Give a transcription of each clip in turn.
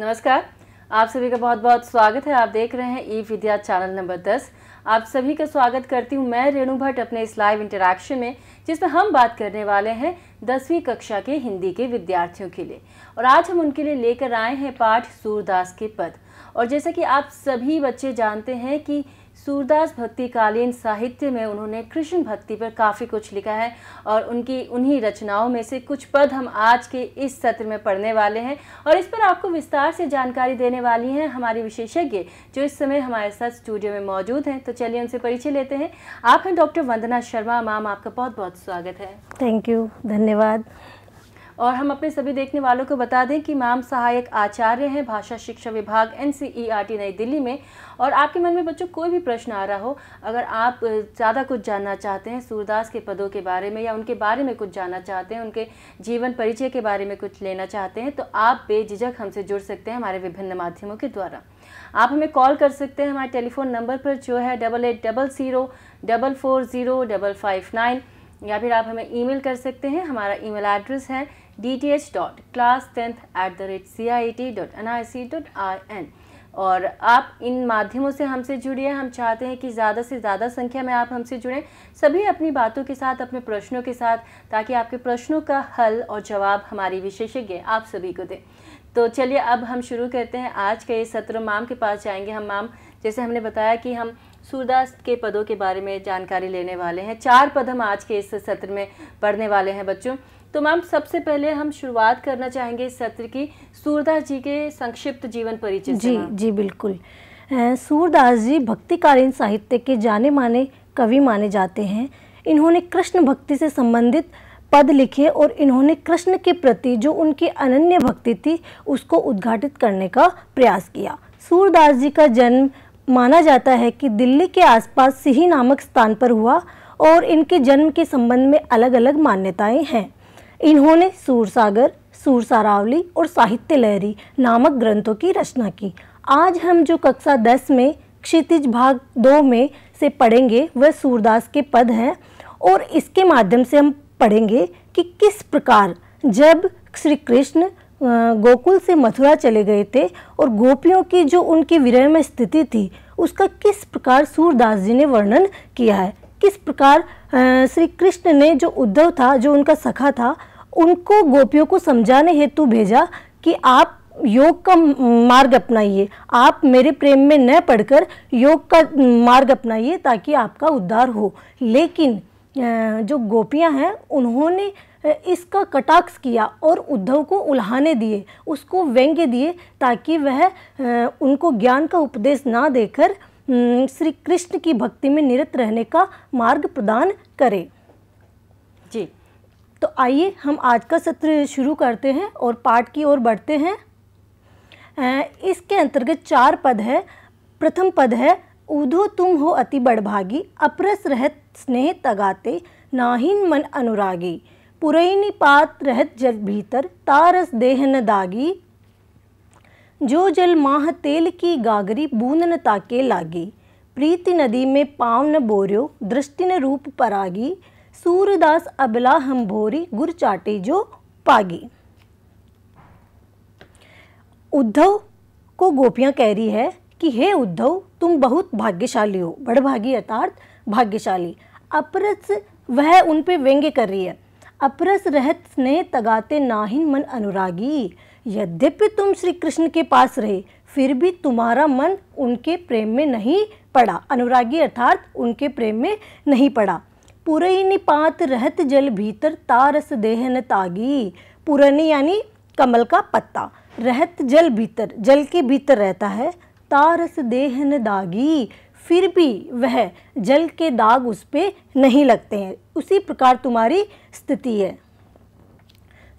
नमस्कार आप सभी का बहुत बहुत स्वागत है आप देख रहे हैं ई विद्या चैनल नंबर दस आप सभी का स्वागत करती हूं मैं रेणु भट्ट अपने इस लाइव इंटरेक्शन में जिसमें हम बात करने वाले हैं दसवीं कक्षा के हिंदी के विद्यार्थियों के लिए और आज हम उनके लिए लेकर आए हैं पाठ सूरदास के पद और जैसा कि आप सभी बच्चे जानते हैं कि सूरदास भक्ति कालीन साहित्य में उन्होंने कृष्ण भक्ति पर काफ़ी कुछ लिखा है और उनकी उन्हीं रचनाओं में से कुछ पद हम आज के इस सत्र में पढ़ने वाले हैं और इस पर आपको विस्तार से जानकारी देने वाली हैं हमारी विशेषज्ञ जो इस समय हमारे साथ स्टूडियो में मौजूद हैं तो चलिए उनसे परिचय लेते हैं आप हैं डॉक्टर वंदना शर्मा मैम आपका बहुत बहुत स्वागत है थैंक यू धन्यवाद और हम अपने सभी देखने वालों को बता दें कि मैम सहायक आचार्य हैं भाषा शिक्षा विभाग एन e नई दिल्ली में और आपके मन में बच्चों कोई भी प्रश्न आ रहा हो अगर आप ज़्यादा कुछ जानना चाहते हैं सूरदास के पदों के बारे में या उनके बारे में कुछ जानना चाहते हैं उनके जीवन परिचय के बारे में कुछ लेना चाहते हैं तो आप बेझिझक हमसे जुड़ सकते हैं हमारे विभिन्न माध्यमों के द्वारा आप हमें कॉल कर सकते हैं हमारे टेलीफोन नंबर पर जो है double eight double zero double four zero double five nine या फिर आप हमें ईमेल कर सकते हैं हमारा ईमेल एड्रेस है dth dot class tenth at the rate C I T dot N I C dot I N और आप इन माध्यमों से हमसे जुड़िए हम चाहते हैं कि ज़्यादा से ज़्यादा संख्या में आप हमसे जुड़ें सभी अपनी बातों के साथ अपने प्रश्नों के साथ ताकि आपके प्रश्नों का हल और जवाब हमारी विशेषज्ञ आप सभी को दें तो चलिए अब हम शुरू करते हैं आज के सत्र माम के पास जाएंगे हम माम जैसे हमने बताया कि हम सूरदास के पदों के बारे में जानकारी लेने वाले हैं चार पद हम आज के इस सत्र में पढ़ने वाले हैं बच्चों तो मैम सबसे पहले हम शुरुआत करना चाहेंगे इस सत्र की सूरदास जी के संक्षिप्त जीवन परिचय जी जी बिल्कुल सूरदास जी भक्तिकालीन साहित्य के जाने माने कवि माने जाते हैं इन्होंने कृष्ण भक्ति से संबंधित पद लिखे और इन्होंने कृष्ण के प्रति जो उनकी अनन्य भक्ति थी उसको उद्घाटित करने का प्रयास किया सूरदास जी का जन्म माना जाता है कि दिल्ली के आसपास सिही नामक स्थान पर हुआ और इनके जन्म के संबंध में अलग अलग मान्यताएं हैं इन्होंने सूरसागर सूरसारावली और साहित्य लहरी नामक ग्रंथों की रचना की आज हम जो कक्षा दस में क्षितिज भाग दो में से पढ़ेंगे वह सूरदास के पद हैं और इसके माध्यम से हम पढ़ेंगे कि किस प्रकार जब श्री कृष्ण गोकुल से मथुरा चले गए थे और गोपियों की जो उनकी विरह में स्थिति थी उसका किस प्रकार सूरदास जी ने वर्णन किया है किस प्रकार श्री कृष्ण ने जो उद्धव था जो उनका सखा था उनको गोपियों को समझाने हेतु भेजा कि आप योग का मार्ग अपनाइए आप मेरे प्रेम में न पढ़कर योग का मार्ग अपनाइए ताकि आपका उद्धार हो लेकिन जो गोपियां हैं उन्होंने इसका कटाक्ष किया और उद्धव को उल्हाने दिए उसको व्यंग्य दिए ताकि वह उनको ज्ञान का उपदेश ना देकर हम्म, श्री कृष्ण की भक्ति में निरत रहने का मार्ग प्रदान करे जी तो आइए हम आज का सत्र शुरू करते हैं और पाठ की ओर बढ़ते हैं इसके अंतर्गत चार पद है प्रथम पद है ऊधो तुम हो अति बड़भागी अपरस रहत स्नेह तगाते नाहीन मन अनुरागी पुरैनी पात रहत जल भीतर तारस देह न दागी जो जल माह तेल की गागरी बूंदन ताके लागी प्रीति नदी में पावन न बोर्यो दृष्टि न रूप परागी सूरदास अबला हम भोरी गुर चाटे जो पागी उद्धव को गोपियाँ कह रही है कि हे उद्धव तुम बहुत भाग्यशाली हो बड़भागी अर्थात भाग्यशाली अपरस वह उन पे व्यंग्य कर रही है अपरस रहत स्नेह तगाते नाहिन मन अनुरागी यद्यपि तुम श्री कृष्ण के पास रहे फिर भी तुम्हारा मन उनके प्रेम में नहीं पड़ा अनुरागी अर्थात उनके प्रेम में नहीं पड़ा पुरई निपात रहत जल भीतर तारस देहन तागी पुरनी यानी कमल का पत्ता रहत जल भीतर जल के भीतर रहता है तारस देहन दागी फिर भी वह जल के दाग उस पर नहीं लगते हैं उसी प्रकार तुम्हारी स्थिति है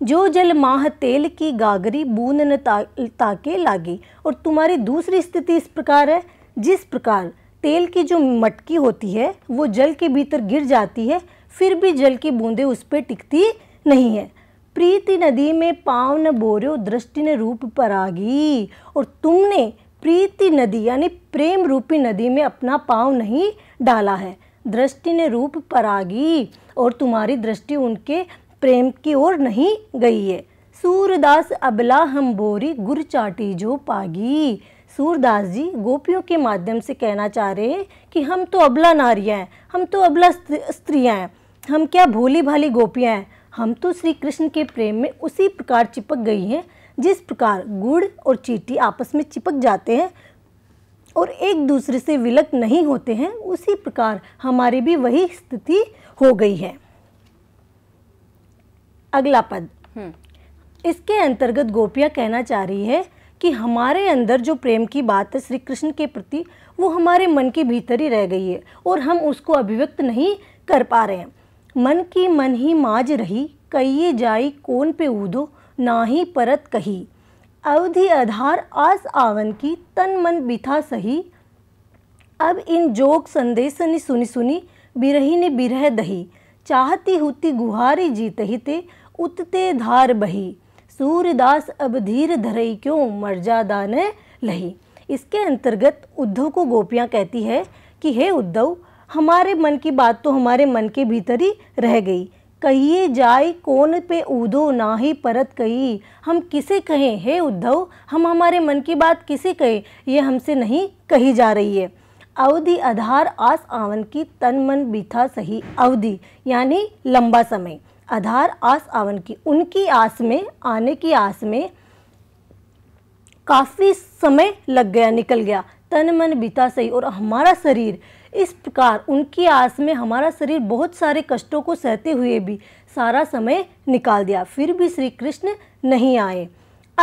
जो जल माह तेल की गागरी बून न ता, ताके लागी और तुम्हारी दूसरी स्थिति इस प्रकार है जिस प्रकार तेल की जो मटकी होती है वो जल के भीतर गिर जाती है फिर भी जल की बूंदें उस पर टिकती नहीं है प्रीति नदी में पाँव न बोरो दृष्टि ने रूप पर आगी और तुमने प्रीति नदी यानी प्रेम रूपी नदी में अपना पाँव नहीं डाला है दृष्टि ने रूप परागी और तुम्हारी दृष्टि उनके प्रेम की ओर नहीं गई है सूरदास अबला हम बोरी गुर चाटी जो पागी सूरदास जी गोपियों के माध्यम से कहना चाह रहे हैं कि हम तो अबला नारियाँ हैं हम तो अबला स्त्रियाँ हैं हम क्या भोली भाली गोपियाँ हैं हम तो श्री कृष्ण के प्रेम में उसी प्रकार चिपक गई हैं जिस प्रकार गुड़ और चीटी आपस में चिपक जाते हैं और एक दूसरे से विलक नहीं होते हैं उसी प्रकार हमारी भी वही स्थिति हो गई है अगला पद हम्म। इसके अंतर्गत गोपिया कहना चाह रही है कि हमारे अंदर जो प्रेम की बात है श्री कृष्ण के प्रति वो हमारे मन के भीतर ही रह गई है और हम उसको अभिव्यक्त नहीं कर पा रहे हैं मन की मन ही माज रही कहिए जाई कौन पे ऊदो ना ही परत कही अवधि आधार आस आवन की तन मन बिथा सही अब इन जोग संदेश ने सुनी सुनी बिरही ने बिरह दही चाहती हुती गुहारी जीत ते उतते धार बही सूर्यदास अब धीर धरई क्यों मर्जादा ने लही इसके अंतर्गत उद्धव को गोपियाँ कहती है कि हे उद्धव हमारे मन की बात तो हमारे मन के भीतर ही रह गई कहिए जाय कोन पे ऊधो ना ही परत कही हम किसे कहें हे उद्धव हम हमारे मन की बात किसे कहें ये हमसे नहीं कही जा रही है अवधि आधार आस आवन की तन मन बिथा सही अवधि यानी लंबा समय आधार आस आवन की उनकी आस में आने की आस में काफ़ी समय लग गया निकल गया तन मन बिता सही और हमारा शरीर इस प्रकार उनकी आस में हमारा शरीर बहुत सारे कष्टों को सहते हुए भी सारा समय निकाल दिया फिर भी श्री कृष्ण नहीं आए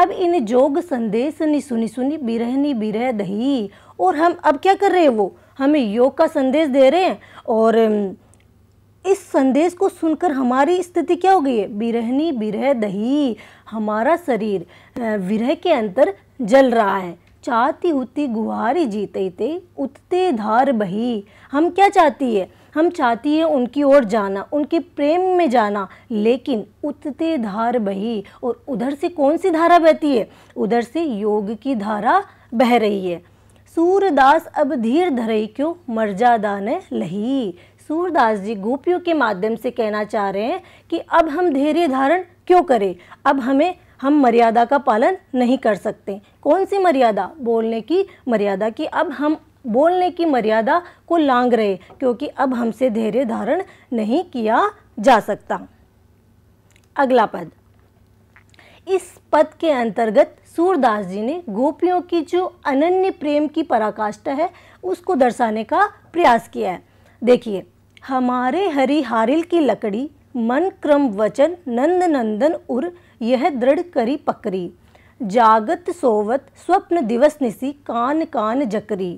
अब इन जोग संदेश नि सुनी सुनी बिरहनी बिरह दही और हम अब क्या कर रहे हैं वो हमें योग का संदेश दे रहे हैं और इस संदेश को सुनकर हमारी स्थिति क्या हो गई है बिरहनी बिरह दही हमारा शरीर विरह के अंतर जल रहा है चाहती होती गुहारी जीते थे उतते धार बही हम क्या चाहती है हम चाहती है उनकी ओर जाना उनके प्रेम में जाना लेकिन उतते धार बही और उधर से कौन सी धारा बहती है उधर से योग की धारा बह रही है सूरदास अब धीर धरई क्यों मर्जादा ने लही सूरदास जी गोपियों के माध्यम से कहना चाह रहे हैं कि अब हम धैर्य धारण क्यों करें अब हमें हम मर्यादा का पालन नहीं कर सकते कौन सी मर्यादा बोलने की मर्यादा की अब हम बोलने की मर्यादा को लांग रहे क्योंकि अब हमसे धैर्य धारण नहीं किया जा सकता अगला पद इस पद के अंतर्गत सूरदास जी ने गोपियों की जो अनन्य प्रेम की पराकाष्ठा है उसको दर्शाने का प्रयास किया है देखिए हमारे हरि हारिल की लकड़ी मन क्रम वचन नंद नंदन उर यह दृढ़ करी पकरी जागत सोवत स्वप्न दिवस निसी कान कान जकरी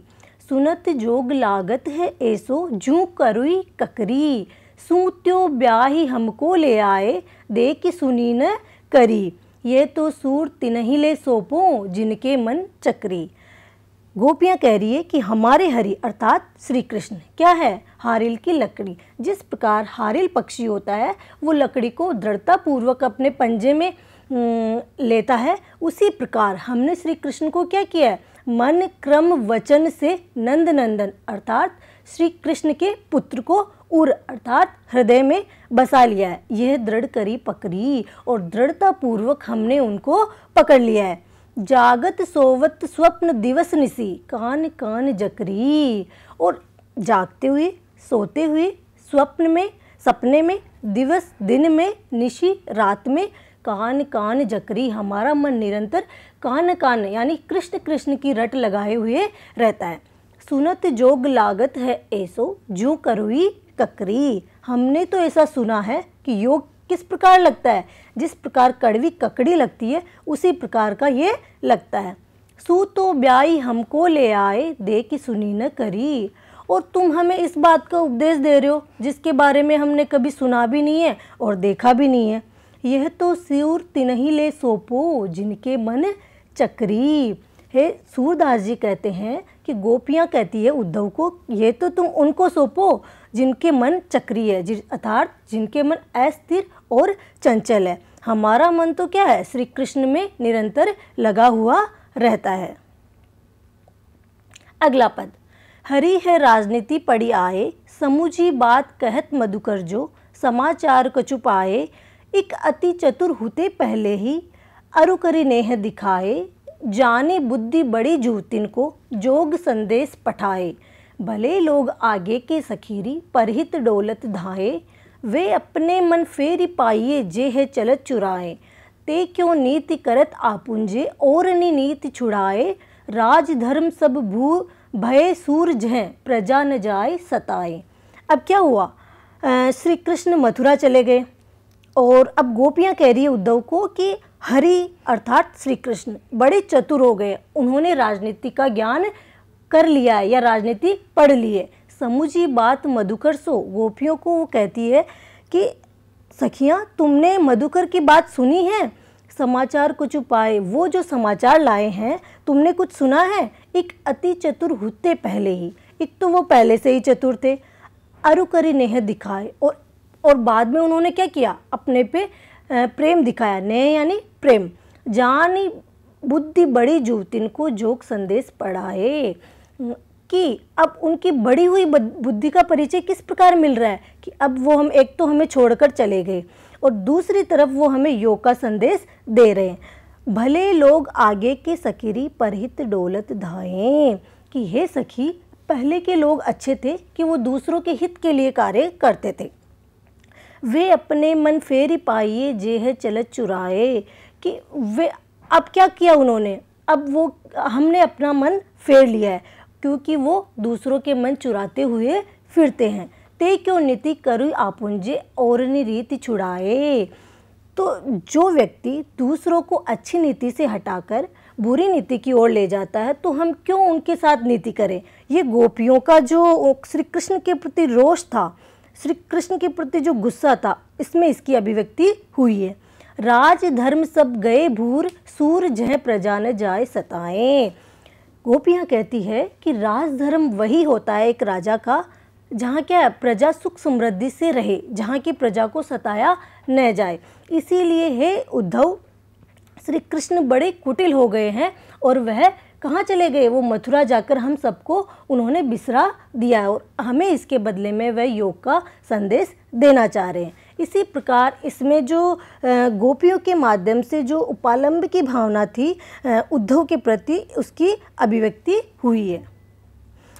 सुनत जोग लागत है ऐसो जू करुई ककरी सू त्यो ब्याही हमको ले आए दे कि सुनी न करी ये तो सूर ही ले सोपो जिनके मन चकरी गोपियाँ कह रही है कि हमारे हरि अर्थात श्री कृष्ण क्या है हारिल की लकड़ी जिस प्रकार हारिल पक्षी होता है वो लकड़ी को दृढ़ता पूर्वक अपने पंजे में लेता है उसी प्रकार हमने श्री कृष्ण को क्या किया है मन क्रम वचन से नंद नंदन अर्थात श्री कृष्ण के पुत्र को उर अर्थात हृदय में बसा लिया है यह दृढ़ करी पकड़ी और दृढ़तापूर्वक हमने उनको पकड़ लिया है जागत सोवत स्वप्न दिवस निसी कान कान जकरी और जागते हुए सोते हुए स्वप्न में सपने में दिवस दिन में निशी रात में कान कान जकरी हमारा मन निरंतर कान कान यानी कृष्ण कृष्ण की रट लगाए हुए रहता है सुनत जोग लागत है ऐसो जो करुई ककरी हमने तो ऐसा सुना है कि योग किस प्रकार लगता है जिस प्रकार कड़वी ककड़ी लगती है उसी प्रकार का ये लगता है सू तो ब्याई हमको ले आए दे कि सुनी न करी और तुम हमें इस बात का उपदेश दे रहे हो जिसके बारे में हमने कभी सुना भी नहीं है और देखा भी नहीं है यह तो सूर तिनही ले सोपो जिनके मन चक्री हे सूरदास जी कहते हैं कि गोपियाँ कहती है उद्धव को यह तो तुम उनको सौंपो जिनके मन चक्रीय है अर्थात जिनके मन अस्थिर और चंचल है हमारा मन तो क्या है श्री कृष्ण में निरंतर लगा हुआ रहता है अगला पद हरी है राजनीति पड़ी आए समूची बात कहत मधुकर जो समाचार कछु आए एक अति चतुर होते पहले ही अरुकरी नेह दिखाए जाने बुद्धि बड़ी जूतिन को जोग संदेश पठाए भले लोग आगे के सखीरी परहित डोलत धाए वे अपने मन फेरी पाइए जे है चलत चुराए ते क्यों नीति करत आपुंजे और नी नीति छुड़ाए राज धर्म सब भू भय सूरज हैं प्रजा न जाए सताए अब क्या हुआ श्री कृष्ण मथुरा चले गए और अब गोपियाँ कह रही है उद्धव को कि हरि अर्थात श्री कृष्ण बड़े चतुर हो गए उन्होंने राजनीति का ज्ञान कर लिया या राजनीति पढ़ ली है समूची बात मधुकर सो गोपियों को वो कहती है कि सखियाँ तुमने मधुकर की बात सुनी है समाचार कुछ उपाय वो जो समाचार लाए हैं तुमने कुछ सुना है एक अति चतुर होते पहले ही एक तो वो पहले से ही चतुर थे अरुकरी नेह दिखाए और और बाद में उन्होंने क्या किया अपने पे प्रेम दिखाया नेह यानी प्रेम जानी बुद्धि बड़ी जुवतिन को जोक संदेश पढ़ाए कि अब उनकी बड़ी हुई बुद्धि का परिचय किस प्रकार मिल रहा है कि अब वो हम एक तो हमें छोड़कर चले गए और दूसरी तरफ वो हमें योग का संदेश दे रहे हैं भले लोग आगे के सकीरी परहित डोलत धाएँ कि हे सखी पहले के लोग अच्छे थे कि वो दूसरों के हित के लिए कार्य करते थे वे अपने मन फेरी पाइए जे है चलत चुराए कि वे अब क्या किया उन्होंने अब वो हमने अपना मन फेर लिया है क्योंकि वो दूसरों के मन चुराते हुए फिरते हैं ते क्यों नीति करु आपुंजे और रीति छुड़ाए तो जो व्यक्ति दूसरों को अच्छी नीति से हटाकर बुरी नीति की ओर ले जाता है तो हम क्यों उनके साथ नीति करें ये गोपियों का जो श्री कृष्ण के प्रति रोष था श्री कृष्ण के प्रति जो गुस्सा था इसमें इसकी अभिव्यक्ति हुई है राज धर्म सब गए भूर सूर जह प्रजा न जाए सताएं गोपियाँ कहती है कि राजधर्म वही होता है एक राजा का जहाँ क्या प्रजा सुख समृद्धि से रहे जहाँ की प्रजा को सताया न जाए इसीलिए हे उद्धव श्री कृष्ण बड़े कुटिल हो गए हैं और वह कहाँ चले गए वो मथुरा जाकर हम सबको उन्होंने बिसरा दिया और हमें इसके बदले में वह योग का संदेश देना चाह रहे हैं इसी प्रकार इसमें जो गोपियों के माध्यम से जो उपालंब की भावना थी उद्धव के प्रति उसकी अभिव्यक्ति हुई है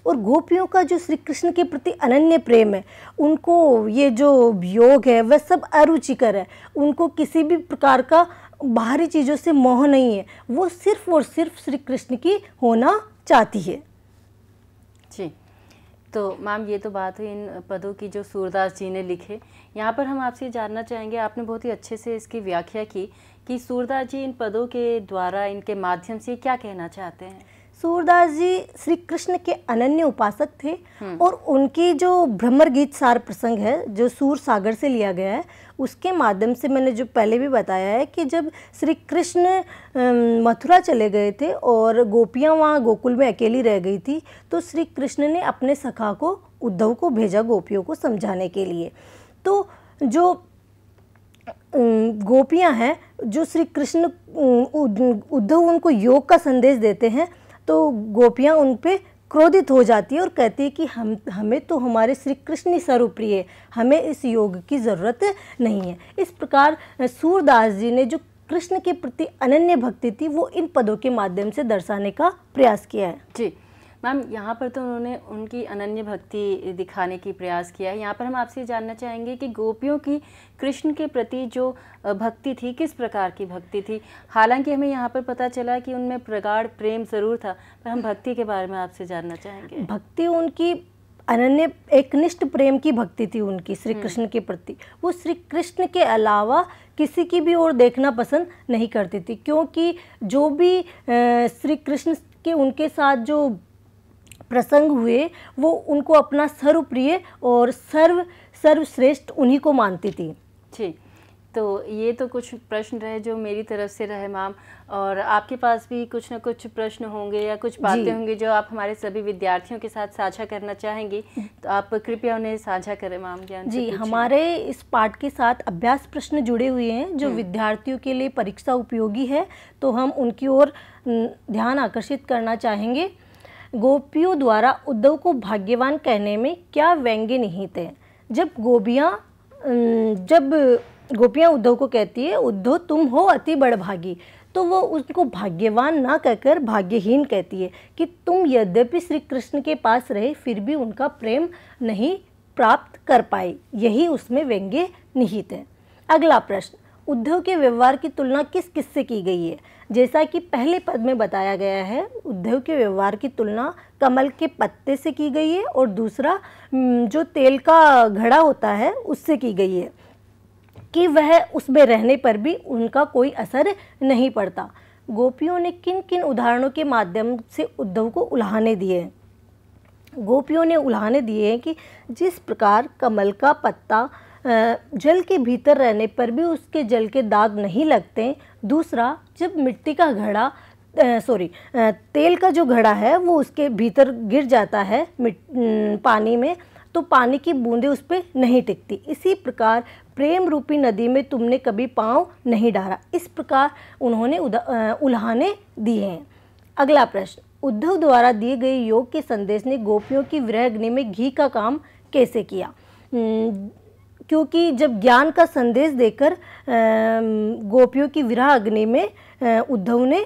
और गोपियों का जो श्री कृष्ण के प्रति अनन्य प्रेम है उनको ये जो योग है वह सब अरुचिकर है उनको किसी भी प्रकार का बाहरी चीज़ों से मोह नहीं है वो सिर्फ़ और सिर्फ श्री कृष्ण की होना चाहती है तो मैम ये तो बात है इन पदों की जो सूरदास जी ने लिखे यहाँ पर हम आपसे जानना चाहेंगे आपने बहुत ही अच्छे से इसकी व्याख्या की कि सूरदास जी इन पदों के द्वारा इनके माध्यम से क्या कहना चाहते हैं सूरदास जी श्री कृष्ण के अनन्य उपासक थे और उनकी जो भ्रमर गीत सार प्रसंग है जो सूर सागर से लिया गया है उसके माध्यम से मैंने जो पहले भी बताया है कि जब श्री कृष्ण मथुरा चले गए थे और गोपियाँ वहाँ गोकुल में अकेली रह गई थी तो श्री कृष्ण ने अपने सखा को उद्धव को भेजा गोपियों को समझाने के लिए तो जो गोपियां हैं जो श्री कृष्ण उद्धव उनको योग का संदेश देते हैं तो गोपियाँ उन पर क्रोधित हो जाती है और कहती है कि हम हमें तो हमारे श्री कृष्ण ही सर्वप्रिय है हमें इस योग की ज़रूरत नहीं है इस प्रकार सूरदास जी ने जो कृष्ण के प्रति अनन्य भक्ति थी वो इन पदों के माध्यम से दर्शाने का प्रयास किया है जी मैम यहाँ पर तो उन्होंने उनकी अनन्य भक्ति दिखाने की प्रयास किया है यहाँ पर हम आपसे जानना चाहेंगे कि गोपियों की कृष्ण के प्रति जो भक्ति थी किस प्रकार की भक्ति थी हालांकि हमें यहाँ पर पता चला कि उनमें प्रगाढ़ प्रेम ज़रूर था पर हम भक्ति के बारे में आपसे जानना चाहेंगे भक्ति उनकी अनन्य एकनिष्ठ प्रेम की भक्ति थी उनकी श्री हम्म। कृष्ण के प्रति वो श्री कृष्ण के अलावा किसी की भी ओर देखना पसंद नहीं करती थी क्योंकि जो भी श्री कृष्ण के उनके साथ जो प्रसंग हुए वो उनको अपना सर्वप्रिय और सर्व सर्वश्रेष्ठ उन्हीं को मानती थी जी तो ये तो कुछ प्रश्न रहे जो मेरी तरफ से रहे मैम और आपके पास भी कुछ ना कुछ प्रश्न होंगे या कुछ बातें होंगी जो आप हमारे सभी विद्यार्थियों के साथ साझा करना चाहेंगी तो आप कृपया उन्हें साझा करें मैम ज्ञान जी हमारे इस पाठ के साथ अभ्यास प्रश्न जुड़े हुए हैं जो हम्म। विद्यार्थियों के लिए परीक्षा उपयोगी है तो हम उनकी ओर ध्यान आकर्षित करना चाहेंगे गोपियों द्वारा उद्धव को भाग्यवान कहने में क्या व्यंग्य निहित है जब गोपियाँ जब गोपियाँ उद्धव को कहती है उद्धव तुम हो अति बड़भागी तो वो उसको भाग्यवान ना कहकर भाग्यहीन कहती है कि तुम यद्यपि श्री कृष्ण के पास रहे फिर भी उनका प्रेम नहीं प्राप्त कर पाए यही उसमें व्यंग्य निहित है अगला प्रश्न उद्धव के व्यवहार की तुलना किस किस से की गई है जैसा कि पहले पद में बताया गया है उद्धव के व्यवहार की तुलना कमल के पत्ते से की गई है और दूसरा जो तेल का घड़ा होता है उससे की गई है कि वह उसमें रहने पर भी उनका कोई असर नहीं पड़ता गोपियों ने किन किन उदाहरणों के माध्यम से उद्धव को उल्हाने दिए गोपियों ने उल्हाने दिए हैं कि जिस प्रकार कमल का पत्ता जल के भीतर रहने पर भी उसके जल के दाग नहीं लगते दूसरा जब मिट्टी का घड़ा सॉरी तेल का जो घड़ा है वो उसके भीतर गिर जाता है पानी में तो पानी की बूंदें उस पर नहीं टिकती इसी प्रकार प्रेम रूपी नदी में तुमने कभी पाँव नहीं डाला इस प्रकार उन्होंने उल्हाने दिए हैं अगला प्रश्न उद्धव द्वारा दिए गए योग के संदेश ने गोपियों की विरह अग्नि में घी का काम कैसे किया क्योंकि जब ज्ञान का संदेश देकर गोपियों की विरह अग्नि में उद्धव ने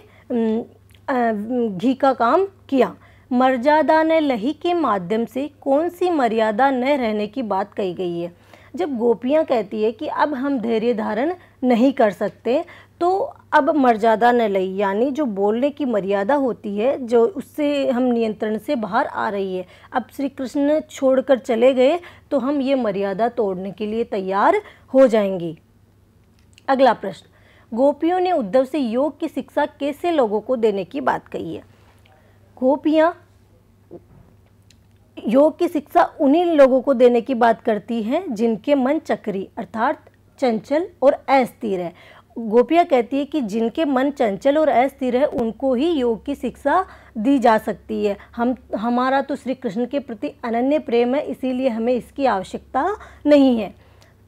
घी का काम किया मर्यादा ने लही के माध्यम से कौन सी मर्यादा न रहने की बात कही गई है जब गोपियाँ कहती है कि अब हम धैर्य धारण नहीं कर सकते तो अब मर्यादा न लई यानी जो बोलने की मर्यादा होती है जो उससे हम नियंत्रण से बाहर आ रही है अब श्री कृष्ण छोड़कर चले गए तो हम ये मर्यादा तोड़ने के लिए तैयार हो जाएंगी अगला प्रश्न गोपियों ने उद्धव से योग की शिक्षा कैसे लोगों को देने की बात कही है गोपियाँ योग की शिक्षा उन्हीं लोगों को देने की बात करती है जिनके मन चक्री अर्थात चंचल और अस्थिर है गोपिया कहती है कि जिनके मन चंचल और अस्थिर है उनको ही योग की शिक्षा दी जा सकती है हम हमारा तो श्री कृष्ण के प्रति अनन्य प्रेम है इसीलिए हमें इसकी आवश्यकता नहीं है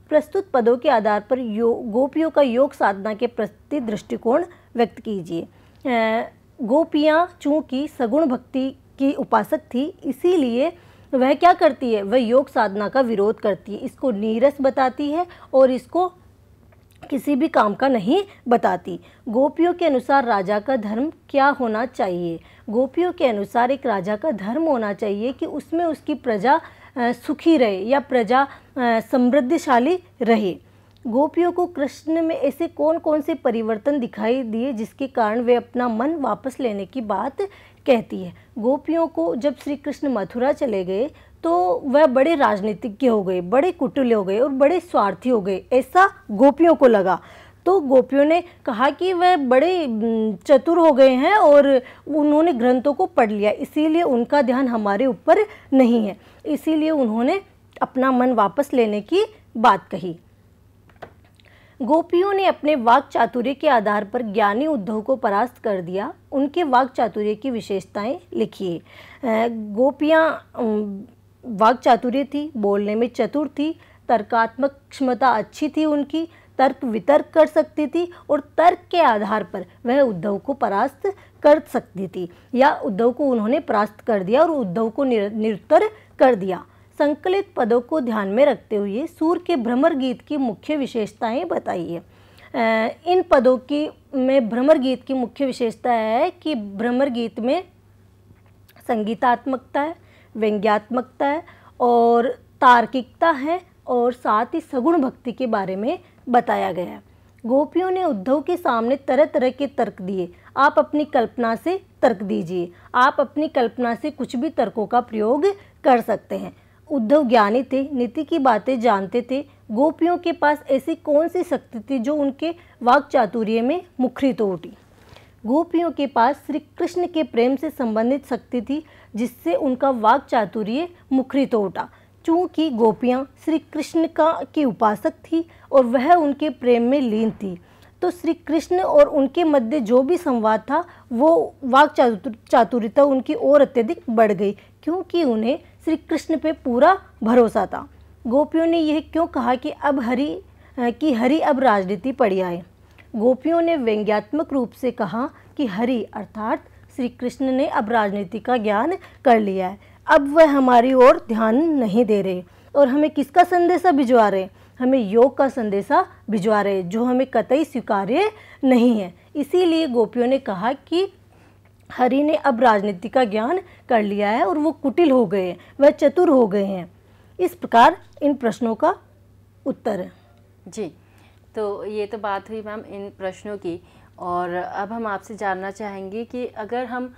प्रस्तुत पदों के आधार पर योग गोपियों का योग साधना के प्रति दृष्टिकोण व्यक्त कीजिए गोपियाँ चूँकि सगुण भक्ति की उपासक थी इसीलिए तो वह क्या करती है वह योग साधना का विरोध करती है इसको नीरस बताती है और इसको किसी भी काम का नहीं बताती गोपियों के अनुसार राजा का धर्म क्या होना चाहिए गोपियों के अनुसार एक राजा का धर्म होना चाहिए कि उसमें उसकी प्रजा सुखी रहे या प्रजा समृद्धशाली रहे गोपियों को कृष्ण में ऐसे कौन कौन से परिवर्तन दिखाई दिए जिसके कारण वे अपना मन वापस लेने की बात कहती है गोपियों को जब श्री कृष्ण मथुरा चले गए तो वह बड़े राजनीतिज्ञ हो गए बड़े कुटिल हो गए और बड़े स्वार्थी हो गए ऐसा गोपियों को लगा तो गोपियों ने कहा कि वह बड़े चतुर हो गए हैं और उन्होंने ग्रंथों को पढ़ लिया इसीलिए उनका ध्यान हमारे ऊपर नहीं है इसीलिए उन्होंने अपना मन वापस लेने की बात कही गोपियों ने अपने वाक चातुर्य के आधार पर ज्ञानी उद्धव को परास्त कर दिया उनके वाक चातुर्य की विशेषताएं लिखिए गोपियां वाक चातुर्य थी बोलने में चतुर थी तर्कात्मक क्षमता अच्छी थी उनकी तर्क वितर्क कर सकती थी और तर्क के आधार पर वह उद्धव को परास्त कर सकती थी या उद्धव को उन्होंने परास्त कर दिया और उद्धव को निरुत्तर कर दिया संकलित पदों को ध्यान में रखते हुए सूर के भ्रमर गीत की मुख्य विशेषताएं बताइए इन पदों की में भ्रमर गीत की मुख्य विशेषता है कि भ्रमर गीत में संगीतात्मकता है व्यंग्यात्मकता है और तार्किकता है और साथ ही सगुण भक्ति के बारे में बताया गया है गोपियों ने उद्धव के सामने तरह तरह के तर्क दिए आप अपनी कल्पना से तर्क दीजिए आप अपनी कल्पना से कुछ भी तर्कों का प्रयोग कर सकते हैं उद्धव ज्ञानी थे नीति की बातें जानते थे गोपियों के पास ऐसी कौन सी शक्ति थी जो उनके वाक चातुर्य में मुखरित तो उठी गोपियों के पास श्री कृष्ण के प्रेम से संबंधित शक्ति थी जिससे उनका वाक चातुर्य मुखरित तो उठा चूँकि गोपियाँ श्री कृष्ण का की उपासक थी और वह उनके प्रेम में लीन थी तो श्री कृष्ण और उनके मध्य जो भी संवाद था वो वाक चातुर्यता उनकी और अत्यधिक बढ़ गई क्योंकि उन्हें श्री कृष्ण पे पूरा भरोसा था गोपियों ने यह क्यों कहा कि अब हरि कि हरि अब राजनीति पड़ी आए गोपियों ने व्यंग्यात्मक रूप से कहा कि हरि अर्थात श्री कृष्ण ने अब राजनीति का ज्ञान कर लिया है अब वह हमारी ओर ध्यान नहीं दे रहे और हमें किसका संदेशा भिजवा रहे हमें योग का संदेशा भिजवा रहे जो हमें कतई स्वीकार्य नहीं है इसीलिए गोपियों ने कहा कि हरि ने अब राजनीति का ज्ञान कर लिया है और वो कुटिल हो गए हैं वह चतुर हो गए हैं इस प्रकार इन प्रश्नों का उत्तर है जी तो ये तो बात हुई मैम इन प्रश्नों की और अब हम आपसे जानना चाहेंगे कि अगर हम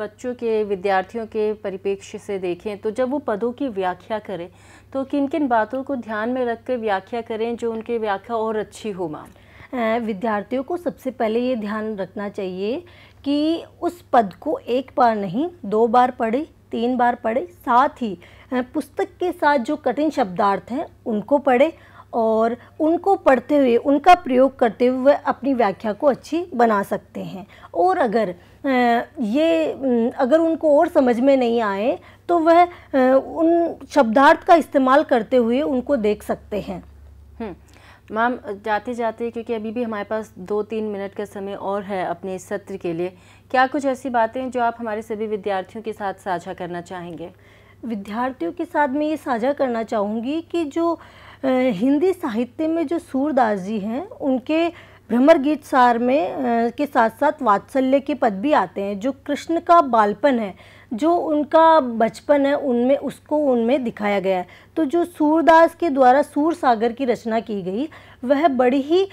बच्चों के विद्यार्थियों के परिप्रेक्ष्य से देखें तो जब वो पदों की व्याख्या करें तो किन किन बातों को ध्यान में रख कर व्याख्या करें जो उनकी व्याख्या और अच्छी हो मैम विद्यार्थियों को सबसे पहले ये ध्यान रखना चाहिए कि उस पद को एक बार नहीं दो बार पढ़े तीन बार पढ़े साथ ही पुस्तक के साथ जो कठिन शब्दार्थ हैं उनको पढ़े और उनको पढ़ते हुए उनका प्रयोग करते हुए वह अपनी व्याख्या को अच्छी बना सकते हैं और अगर ये अगर उनको और समझ में नहीं आए तो वह उन शब्दार्थ का इस्तेमाल करते हुए उनको देख सकते हैं मैम जाते जाते क्योंकि अभी भी हमारे पास दो तीन मिनट का समय और है अपने इस सत्र के लिए क्या कुछ ऐसी बातें जो आप हमारे सभी विद्यार्थियों के साथ साझा करना चाहेंगे विद्यार्थियों के साथ मैं ये साझा करना चाहूँगी कि जो हिंदी साहित्य में जो सूरदास जी हैं उनके भ्रमर गीत सार में के साथ साथ वात्सल्य के पद भी आते हैं जो कृष्ण का बालपन है जो उनका बचपन है उनमें उसको उनमें दिखाया गया है तो जो सूरदास के द्वारा सूर सागर की रचना की गई वह बड़ी ही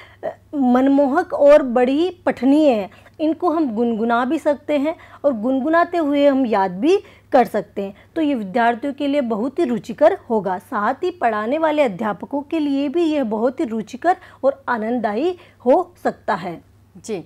मनमोहक और बड़ी पठनीय है इनको हम गुनगुना भी सकते हैं और गुनगुनाते हुए हम याद भी कर सकते हैं तो ये विद्यार्थियों के लिए बहुत ही रुचिकर होगा साथ ही पढ़ाने वाले अध्यापकों के लिए भी यह बहुत ही रुचिकर और आनंददायी हो सकता है जी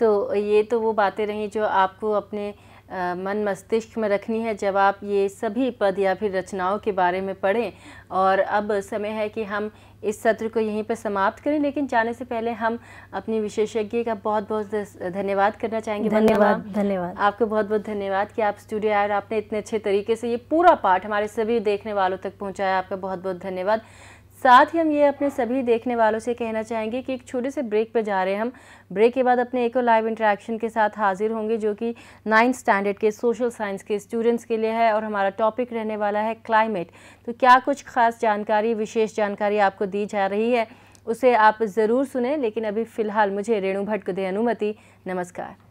तो ये तो वो बातें रहीं जो आपको अपने मन मस्तिष्क में रखनी है जब आप ये सभी पद या फिर रचनाओं के बारे में पढ़ें और अब समय है कि हम इस सत्र को यहीं पर समाप्त करें लेकिन जाने से पहले हम अपनी विशेषज्ञ का बहुत बहुत धन्यवाद करना चाहेंगे धन्यवाद धन्यवाद आपको बहुत बहुत धन्यवाद कि आप स्टूडियो आए और आपने इतने अच्छे तरीके से ये पूरा पाठ हमारे सभी देखने वालों तक पहुँचाया आपका बहुत बहुत धन्यवाद साथ ही हम ये अपने सभी देखने वालों से कहना चाहेंगे कि एक छोटे से ब्रेक पर जा रहे हैं हम ब्रेक के बाद अपने एको लाइव इंटरेक्शन के साथ हाजिर होंगे जो कि नाइन्थ स्टैंडर्ड के सोशल साइंस के स्टूडेंट्स के लिए है और हमारा टॉपिक रहने वाला है क्लाइमेट तो क्या कुछ खास जानकारी विशेष जानकारी आपको दी जा रही है उसे आप ज़रूर सुने लेकिन अभी फ़िलहाल मुझे रेणु भट्ट को दे अनुमति नमस्कार